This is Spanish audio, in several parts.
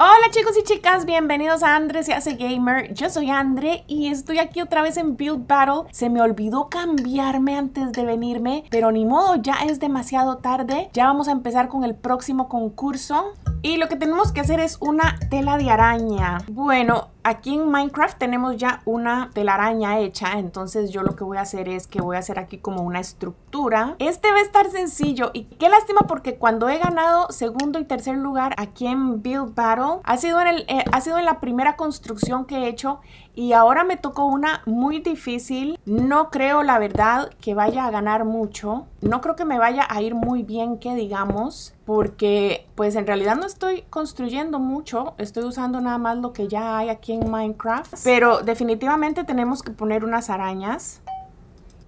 Hola chicos y chicas, bienvenidos a Andres se hace gamer. Yo soy Andre y estoy aquí otra vez en Build Battle. Se me olvidó cambiarme antes de venirme, pero ni modo, ya es demasiado tarde. Ya vamos a empezar con el próximo concurso. Y lo que tenemos que hacer es una tela de araña. Bueno, aquí en Minecraft tenemos ya una telaraña hecha, entonces yo lo que voy a hacer es que voy a hacer aquí como una estructura. Este va a estar sencillo y qué lástima porque cuando he ganado segundo y tercer lugar aquí en Build Battle, ha sido en, el, eh, ha sido en la primera construcción que he hecho y ahora me tocó una muy difícil. No creo, la verdad, que vaya a ganar mucho. No creo que me vaya a ir muy bien, que digamos, porque pues en realidad no estoy construyendo mucho. Estoy usando nada más lo que ya hay aquí en Minecraft. Pero definitivamente tenemos que poner unas arañas.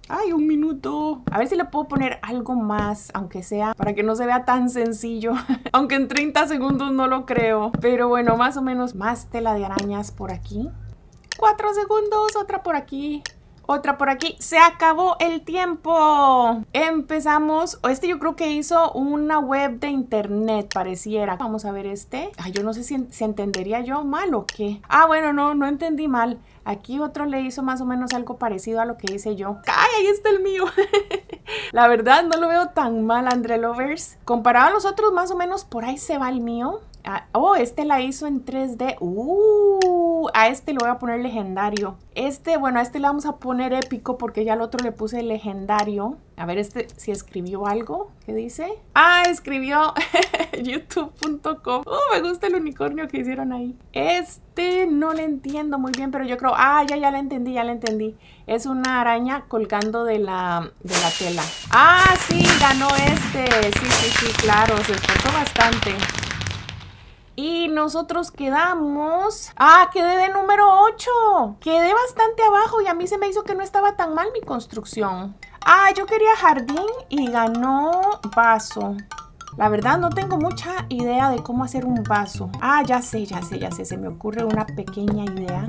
¡Ay, un minuto! A ver si le puedo poner algo más, aunque sea, para que no se vea tan sencillo. aunque en 30 segundos no lo creo. Pero bueno, más o menos más tela de arañas por aquí cuatro segundos, otra por aquí. Otra por aquí. Se acabó el tiempo. Empezamos. Este yo creo que hizo una web de internet, pareciera. Vamos a ver este. Ay, yo no sé si, se entendería yo mal o qué. Ah, bueno, no, no entendí mal. Aquí otro le hizo más o menos algo parecido a lo que hice yo. ¡Ay, ahí está el mío! La verdad no lo veo tan mal, André Lovers. Comparado a los otros, más o menos por ahí se va el mío. Ah, oh, este la hizo en 3D. ¡Uh! a este le voy a poner legendario. Este, bueno, a este le vamos a poner épico porque ya al otro le puse legendario. A ver, este, si escribió algo, ¿qué dice? Ah, escribió youtube.com. Uh, me gusta el unicornio que hicieron ahí. Este no le entiendo muy bien, pero yo creo, ah, ya, ya la entendí, ya la entendí. Es una araña colgando de la, de la tela. Ah, sí, ganó este. Sí, sí, sí, claro, se esforzó bastante. Y nosotros quedamos. Ah, quedé de número 8. Quedé bastante abajo y a mí se me hizo que no estaba tan mal mi construcción. Ah, yo quería jardín y ganó vaso. La verdad no tengo mucha idea de cómo hacer un vaso. Ah, ya sé, ya sé, ya sé. Se me ocurre una pequeña idea.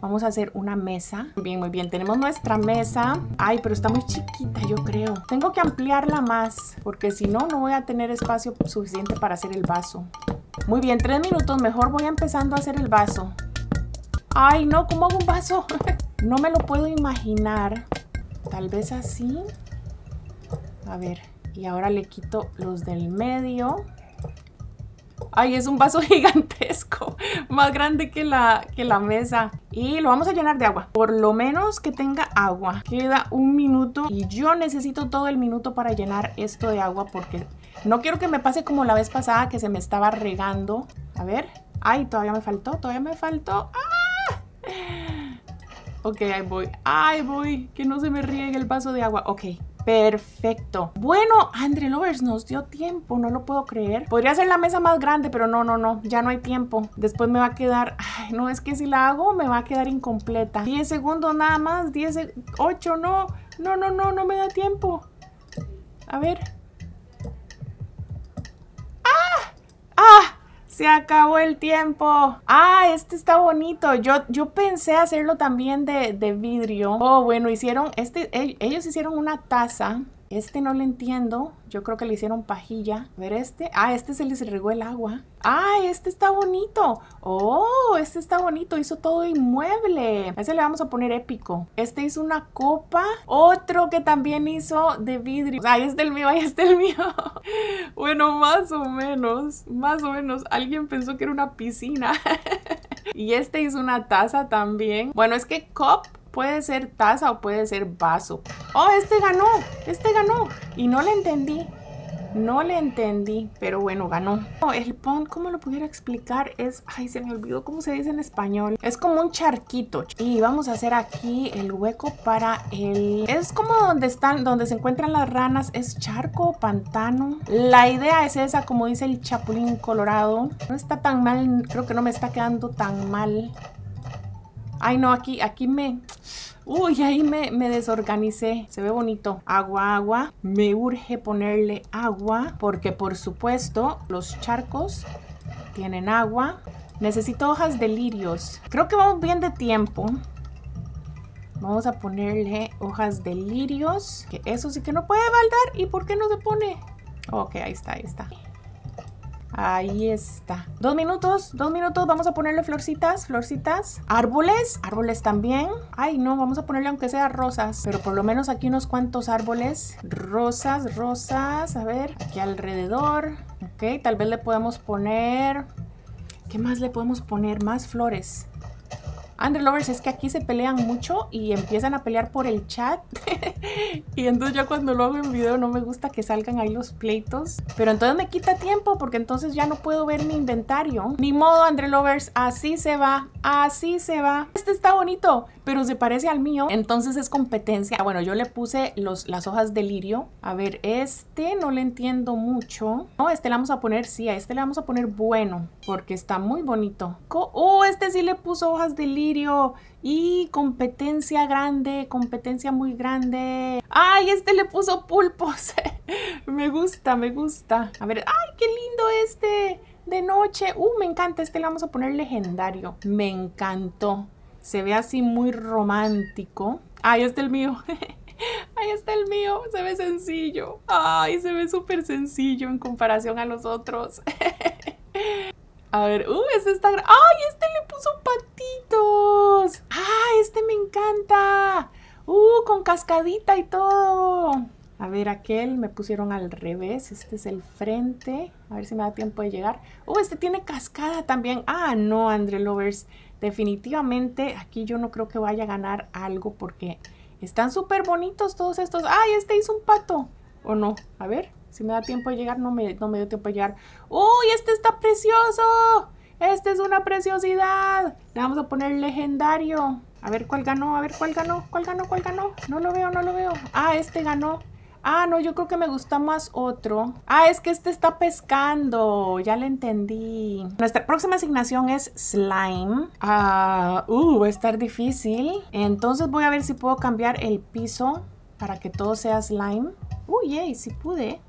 Vamos a hacer una mesa. bien, muy bien. Tenemos nuestra mesa. Ay, pero está muy chiquita, yo creo. Tengo que ampliarla más, porque si no, no voy a tener espacio suficiente para hacer el vaso. Muy bien, tres minutos. Mejor voy empezando a hacer el vaso. Ay, no, ¿cómo hago un vaso? no me lo puedo imaginar. Tal vez así. A ver, y ahora le quito los del medio. Ay, es un vaso gigantesco, más grande que la, que la mesa. Y lo vamos a llenar de agua, por lo menos que tenga agua. Queda un minuto y yo necesito todo el minuto para llenar esto de agua porque no quiero que me pase como la vez pasada que se me estaba regando. A ver. Ay, todavía me faltó, todavía me faltó. ¡Ah! Ok, ahí voy. Ay, voy. Que no se me riegue el vaso de agua. Ok, Perfecto. Bueno, Andre Lovers nos dio tiempo, no lo puedo creer. Podría ser la mesa más grande, pero no, no, no, ya no hay tiempo. Después me va a quedar, ay, no, es que si la hago me va a quedar incompleta. 10 segundos nada más, 10, 8, no, no, no, no, no me da tiempo. A ver, se acabó el tiempo. Ah, este está bonito. Yo, yo pensé hacerlo también de, vidrio. Oh, bueno, hicieron, este, ellos hicieron una taza este no lo entiendo. Yo creo que le hicieron pajilla. ver este. Ah, este se les regó el agua. Ah, este está bonito. Oh, este está bonito. Hizo todo inmueble. A ese le vamos a poner épico. Este hizo una copa. Otro que también hizo de vidrio. Ahí está el mío, ahí está el mío. bueno, más o menos. Más o menos. Alguien pensó que era una piscina. y este hizo una taza también. Bueno, es que cop. Puede ser taza o puede ser vaso. Oh, este ganó, este ganó. Y no le entendí. No le entendí, pero bueno, ganó. Oh, el pond, ¿cómo lo pudiera explicar? Es, ay, se me olvidó cómo se dice en español. Es como un charquito. Y vamos a hacer aquí el hueco para el... Es como donde están, donde se encuentran las ranas. Es charco o pantano. La idea es esa, como dice el chapulín colorado. No está tan mal, creo que no me está quedando tan mal. Ay, no, aquí, aquí me... Uy, ahí me, me, desorganicé. Se ve bonito. Agua, agua. Me urge ponerle agua porque por supuesto los charcos tienen agua. Necesito hojas de lirios. Creo que vamos bien de tiempo. Vamos a ponerle hojas de lirios. Que eso sí que no puede baldar. ¿Y por qué no se pone? Ok, ahí está, ahí está. Ahí está. Dos minutos, dos minutos. Vamos a ponerle florcitas, florcitas. Árboles, árboles también. Ay, no, vamos a ponerle aunque sea rosas. Pero por lo menos aquí unos cuantos árboles. Rosas, rosas. A ver, aquí alrededor. Ok, tal vez le podemos poner... ¿Qué más le podemos poner? Más flores. Andre Lovers, es que aquí se pelean mucho y empiezan a pelear por el chat. y entonces ya cuando lo hago en video no me gusta que salgan ahí los pleitos. Pero entonces me quita tiempo porque entonces ya no puedo ver mi inventario. Ni modo, Andre Lovers, así se va, así se va. Este está bonito, pero se parece al mío. Entonces es competencia. Ah, bueno, yo le puse los, las hojas de lirio. A ver, este no le entiendo mucho. No, este le vamos a poner, sí, a este le vamos a poner bueno porque está muy bonito. Oh, este sí le puso hojas de lirio y competencia grande, competencia muy grande. ¡Ay, este le puso pulpos! me gusta, me gusta. A ver, ¡ay, qué lindo este! De noche. ¡Uh, me encanta! Este le vamos a poner legendario. Me encantó. Se ve así muy romántico. ¡Ay, este el mío! Ahí está el mío, se ve sencillo. Ay, se ve súper sencillo en comparación a los otros. a ver, uh, este está... ¡Ay, este son patitos. Ah, este me encanta. Uh, con cascadita y todo. A ver, aquel me pusieron al revés. Este es el frente. A ver si me da tiempo de llegar. ¡Uh, este tiene cascada también. Ah, no, Andre Lovers. Definitivamente aquí yo no creo que vaya a ganar algo porque están súper bonitos todos estos. ¡Ay, este hizo un pato! ¿O no? A ver, si me da tiempo de llegar. No me, no me dio tiempo de llegar. ¡Uy, este está precioso! ¡Esta es una preciosidad! Le vamos a poner legendario. A ver cuál ganó, a ver cuál ganó, cuál ganó, cuál ganó. No lo veo, no lo veo. Ah, este ganó. Ah, no, yo creo que me gusta más otro. Ah, es que este está pescando. Ya le entendí. Nuestra próxima asignación es slime. Ah, uh, va a estar difícil. Entonces voy a ver si puedo cambiar el piso para que todo sea slime. Uy, uh, yay, pude.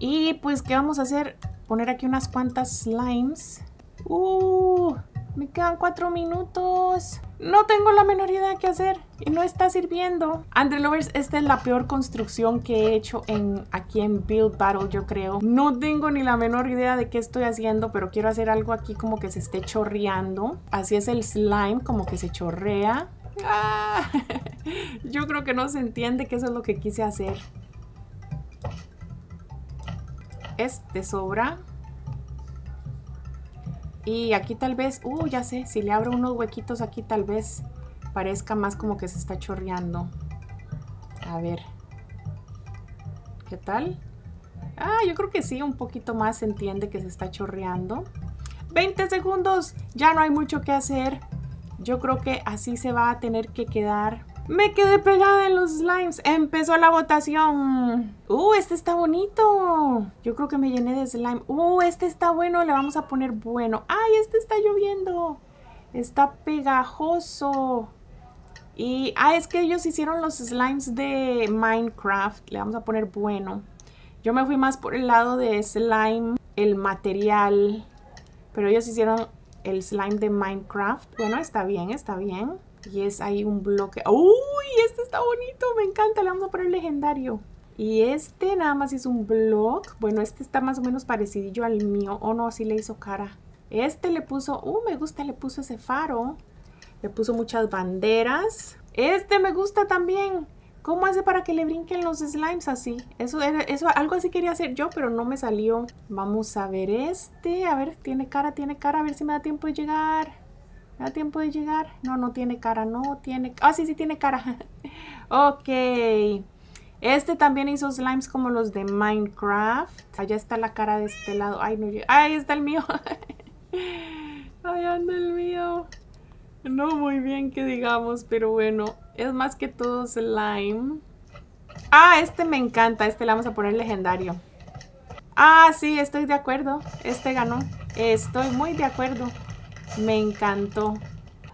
Y pues, ¿qué vamos a hacer? Poner aquí unas cuantas slimes Uh, me quedan cuatro minutos. No tengo la menor idea qué hacer. Y No está sirviendo. Andre Lovers, esta es la peor construcción que he hecho en, aquí en Build Battle, yo creo. No tengo ni la menor idea de qué estoy haciendo, pero quiero hacer algo aquí como que se esté chorreando. Así es el slime, como que se chorrea. Ah, yo creo que no se entiende que eso es lo que quise hacer. Este sobra. Y aquí tal vez, uh, ya sé, si le abro unos huequitos aquí tal vez parezca más como que se está chorreando. A ver. ¿Qué tal? Ah, yo creo que sí, un poquito más se entiende que se está chorreando. 20 segundos, ya no hay mucho que hacer. Yo creo que así se va a tener que quedar me quedé pegada en los slimes. Empezó la votación. Uh, este está bonito. Yo creo que me llené de slime. Uh, este está bueno. Le vamos a poner bueno. Ay, este está lloviendo. Está pegajoso. Y, ah, es que ellos hicieron los slimes de Minecraft. Le vamos a poner bueno. Yo me fui más por el lado de slime, el material. Pero ellos hicieron el slime de Minecraft. Bueno, está bien, está bien. Y es ahí un bloque. ¡Uy! Este está bonito. Me encanta. Le vamos a poner legendario. Y este nada más es un block. Bueno, este está más o menos parecidillo al mío. Oh, no, así le hizo cara. Este le puso... ¡Uh! Me gusta. Le puso ese faro. Le puso muchas banderas. Este me gusta también. ¿Cómo hace para que le brinquen los slimes así? Eso eso, algo así quería hacer yo, pero no me salió. Vamos a ver este. A ver, tiene cara, tiene cara. A ver si me da tiempo de llegar. ¿A tiempo de llegar? No, no tiene cara, no tiene... Ah, sí, sí tiene cara. ok. Este también hizo slimes como los de Minecraft. Allá está la cara de este lado. Ay, no, ahí está el mío. Ay, anda el mío. No muy bien que digamos, pero bueno. Es más que todo slime. Ah, este me encanta. Este le vamos a poner legendario. Ah, sí, estoy de acuerdo. Este ganó. Estoy muy de acuerdo. Me encantó.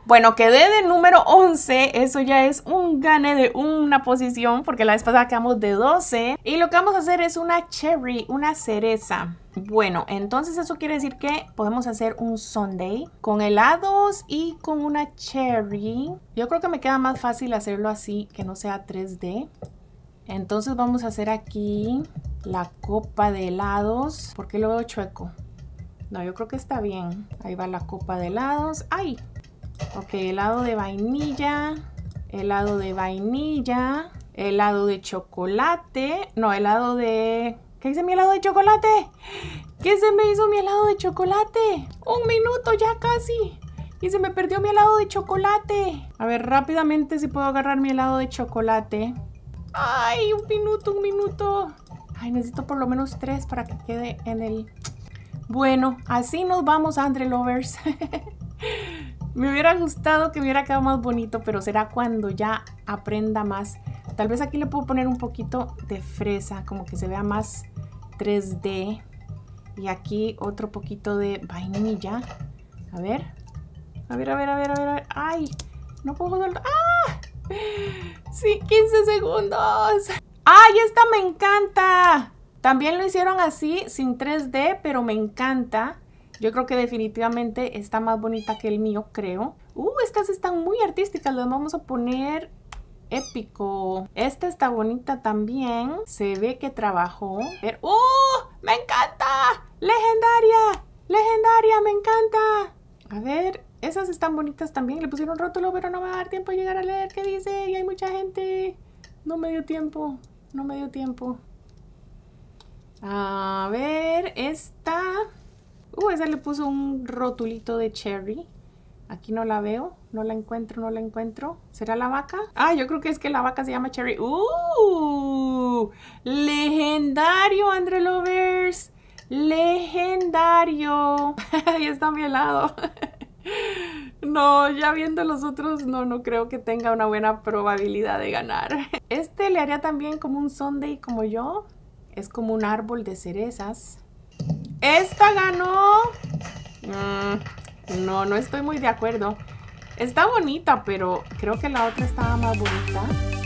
Bueno, quedé de número 11, eso ya es un gane de una posición porque la vez pasada quedamos de 12 y lo que vamos a hacer es una cherry, una cereza. Bueno, entonces eso quiere decir que podemos hacer un Sunday con helados y con una cherry. Yo creo que me queda más fácil hacerlo así, que no sea 3D. Entonces vamos a hacer aquí la copa de helados porque lo veo chueco. No, yo creo que está bien. Ahí va la copa de helados. ¡Ay! Ok, helado de vainilla, helado de vainilla, helado de chocolate. No, helado de... ¿Qué hice mi helado de chocolate? ¿Qué se me hizo mi helado de chocolate? Un minuto ya casi. Y se me perdió mi helado de chocolate. A ver, rápidamente si puedo agarrar mi helado de chocolate. ¡Ay! Un minuto, un minuto. Ay, necesito por lo menos tres para que quede en el bueno, así nos vamos, Andre Lovers. me hubiera gustado que hubiera quedado más bonito, pero será cuando ya aprenda más. Tal vez aquí le puedo poner un poquito de fresa, como que se vea más 3D. Y aquí otro poquito de vainilla. A ver. A ver, a ver, a ver, a ver. ¡Ay! No puedo soltar. ¡Ah! Sí, 15 segundos. ¡Ay, esta me encanta! También lo hicieron así, sin 3D, pero me encanta. Yo creo que definitivamente está más bonita que el mío, creo. Uh, estas están muy artísticas, las vamos a poner épico. Esta está bonita también. Se ve que trabajó. ¡Uh! ¡Me encanta! ¡Legendaria! ¡Legendaria! ¡Me encanta! A ver, esas están bonitas también. Le pusieron rótulo, pero no me va a dar tiempo de llegar a leer qué dice. Y hay mucha gente. No me dio tiempo. No me dio tiempo. A ver, esta... Uh, esa le puso un rotulito de cherry. Aquí no la veo, no la encuentro, no la encuentro. ¿Será la vaca? Ah, yo creo que es que la vaca se llama Cherry. ¡Uh! ¡Legendario, Andre Lovers! ¡Legendario! Ahí está mi helado. no, ya viendo los otros, no, no creo que tenga una buena probabilidad de ganar. Este le haría también como un Sunday como yo. Es como un árbol de cerezas. ¡Esta ganó! Mm, no, no estoy muy de acuerdo. Está bonita, pero creo que la otra estaba más bonita.